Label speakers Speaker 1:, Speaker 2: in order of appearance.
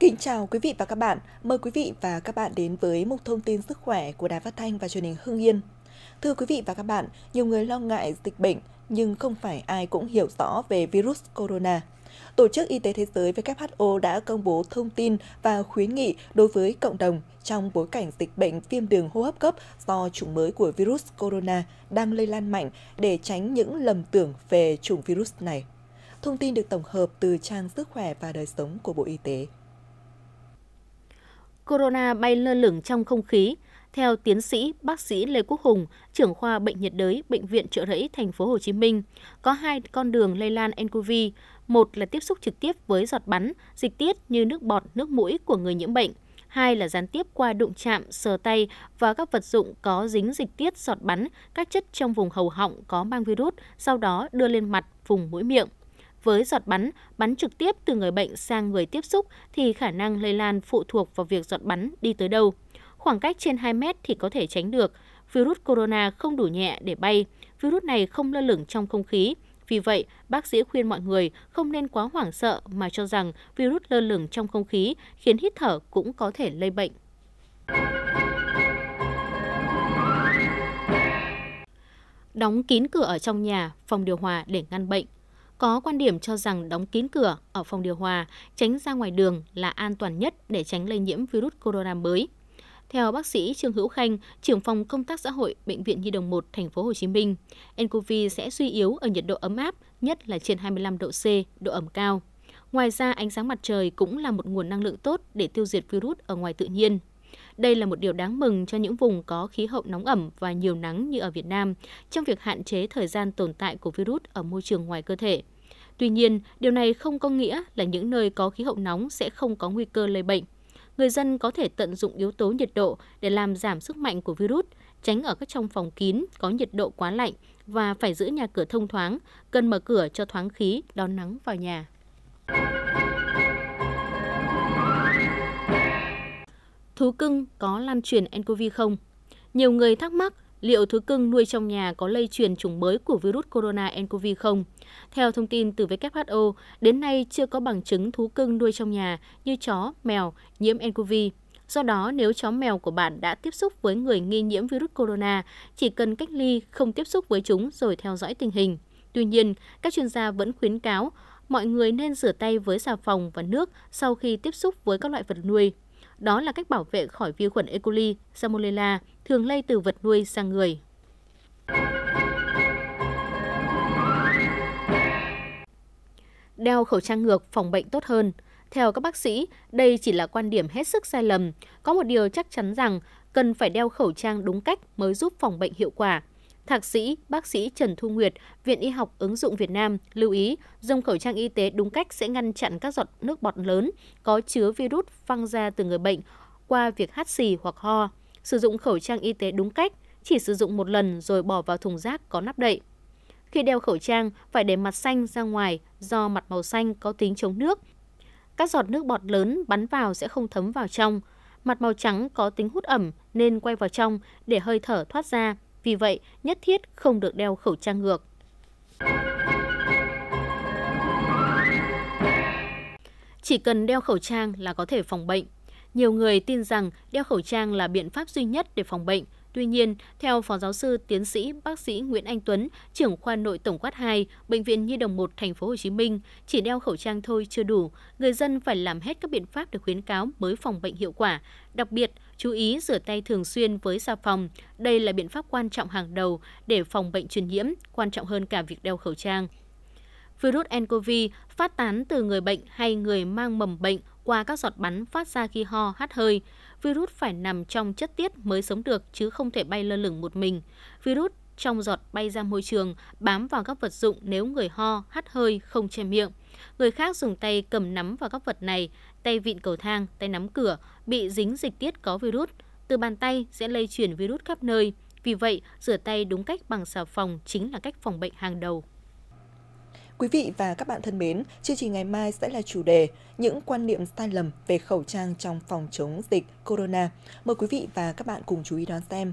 Speaker 1: Kính chào quý vị và các bạn. Mời quý vị và các bạn đến với mục thông tin sức khỏe của Đài Phát thanh và Truyền hình Hưng Yên. Thưa quý vị và các bạn, nhiều người lo ngại dịch bệnh nhưng không phải ai cũng hiểu rõ về virus corona. Tổ chức Y tế Thế giới WHO đã công bố thông tin và khuyến nghị đối với cộng đồng trong bối cảnh dịch bệnh viêm đường hô hấp cấp do chủng mới của virus corona đang lây lan mạnh để tránh những lầm tưởng về chủng virus này. Thông tin được tổng hợp từ trang Sức khỏe và đời sống của Bộ Y tế
Speaker 2: corona bay lơ lửng trong không khí. Theo tiến sĩ bác sĩ Lê Quốc Hùng, trưởng khoa bệnh nhiệt đới bệnh viện Trợ Rẫy thành phố Hồ Chí Minh, có hai con đường lây lan nCoV, một là tiếp xúc trực tiếp với giọt bắn, dịch tiết như nước bọt, nước mũi của người nhiễm bệnh, hai là gián tiếp qua đụng chạm, sờ tay và các vật dụng có dính dịch tiết giọt bắn, các chất trong vùng hầu họng có mang virus, sau đó đưa lên mặt, vùng mũi miệng với giọt bắn bắn trực tiếp từ người bệnh sang người tiếp xúc thì khả năng lây lan phụ thuộc vào việc giọt bắn đi tới đâu. Khoảng cách trên 2 mét thì có thể tránh được. Virus corona không đủ nhẹ để bay. Virus này không lơ lửng trong không khí. Vì vậy, bác sĩ khuyên mọi người không nên quá hoảng sợ mà cho rằng virus lơ lửng trong không khí khiến hít thở cũng có thể lây bệnh. Đóng kín cửa ở trong nhà, phòng điều hòa để ngăn bệnh có quan điểm cho rằng đóng kín cửa ở phòng điều hòa, tránh ra ngoài đường là an toàn nhất để tránh lây nhiễm virus corona mới. Theo bác sĩ Trương Hữu Khanh, trưởng phòng công tác xã hội bệnh viện Nhi đồng 1 thành phố Hồ Chí Minh, nCoV sẽ suy yếu ở nhiệt độ ấm áp, nhất là trên 25 độ C, độ ẩm cao. Ngoài ra, ánh sáng mặt trời cũng là một nguồn năng lượng tốt để tiêu diệt virus ở ngoài tự nhiên. Đây là một điều đáng mừng cho những vùng có khí hậu nóng ẩm và nhiều nắng như ở Việt Nam trong việc hạn chế thời gian tồn tại của virus ở môi trường ngoài cơ thể. Tuy nhiên, điều này không có nghĩa là những nơi có khí hậu nóng sẽ không có nguy cơ lây bệnh. Người dân có thể tận dụng yếu tố nhiệt độ để làm giảm sức mạnh của virus, tránh ở các trong phòng kín có nhiệt độ quá lạnh và phải giữ nhà cửa thông thoáng, cần mở cửa cho thoáng khí đón nắng vào nhà. thú cưng có lan truyền ncov không? Nhiều người thắc mắc liệu thú cưng nuôi trong nhà có lây truyền chủng mới của virus corona ncov không? Theo thông tin từ WHO, đến nay chưa có bằng chứng thú cưng nuôi trong nhà như chó, mèo nhiễm ncov. Do đó, nếu chó mèo của bạn đã tiếp xúc với người nghi nhiễm virus corona, chỉ cần cách ly, không tiếp xúc với chúng rồi theo dõi tình hình. Tuy nhiên, các chuyên gia vẫn khuyến cáo mọi người nên rửa tay với xà phòng và nước sau khi tiếp xúc với các loại vật nuôi. Đó là cách bảo vệ khỏi vi khuẩn E. coli, Salmonella thường lây từ vật nuôi sang người. Đeo khẩu trang ngược phòng bệnh tốt hơn. Theo các bác sĩ, đây chỉ là quan điểm hết sức sai lầm. Có một điều chắc chắn rằng cần phải đeo khẩu trang đúng cách mới giúp phòng bệnh hiệu quả. Thạc sĩ, bác sĩ Trần Thu Nguyệt, Viện Y học ứng dụng Việt Nam lưu ý dùng khẩu trang y tế đúng cách sẽ ngăn chặn các giọt nước bọt lớn có chứa virus phăng ra từ người bệnh qua việc hắt xì hoặc ho. Sử dụng khẩu trang y tế đúng cách, chỉ sử dụng một lần rồi bỏ vào thùng rác có nắp đậy. Khi đeo khẩu trang, phải để mặt xanh ra ngoài do mặt màu xanh có tính chống nước. Các giọt nước bọt lớn bắn vào sẽ không thấm vào trong. Mặt màu trắng có tính hút ẩm nên quay vào trong để hơi thở thoát ra vì vậy, nhất thiết không được đeo khẩu trang ngược. Chỉ cần đeo khẩu trang là có thể phòng bệnh. Nhiều người tin rằng đeo khẩu trang là biện pháp duy nhất để phòng bệnh. Tuy nhiên, theo Phó giáo sư, tiến sĩ, bác sĩ Nguyễn Anh Tuấn, trưởng khoa nội tổng quát 2, bệnh viện Nhi đồng 1 thành phố Hồ Chí Minh, chỉ đeo khẩu trang thôi chưa đủ, người dân phải làm hết các biện pháp được khuyến cáo mới phòng bệnh hiệu quả, đặc biệt chú ý rửa tay thường xuyên với xà phòng. Đây là biện pháp quan trọng hàng đầu để phòng bệnh truyền nhiễm, quan trọng hơn cả việc đeo khẩu trang. Virus nCoV phát tán từ người bệnh hay người mang mầm bệnh qua các giọt bắn phát ra khi ho, hắt hơi. Virus phải nằm trong chất tiết mới sống được chứ không thể bay lơ lửng một mình. Virus trong giọt bay ra môi trường, bám vào các vật dụng nếu người ho, hắt hơi, không che miệng. Người khác dùng tay cầm nắm vào các vật này, tay vịn cầu thang, tay nắm cửa, bị dính dịch tiết có virus. Từ bàn tay sẽ lây chuyển virus khắp nơi. Vì vậy, rửa tay đúng cách bằng xà phòng chính là cách phòng bệnh hàng đầu.
Speaker 1: Quý vị và các bạn thân mến, chương trình ngày mai sẽ là chủ đề những quan niệm sai lầm về khẩu trang trong phòng chống dịch corona. Mời quý vị và các bạn cùng chú ý đón xem.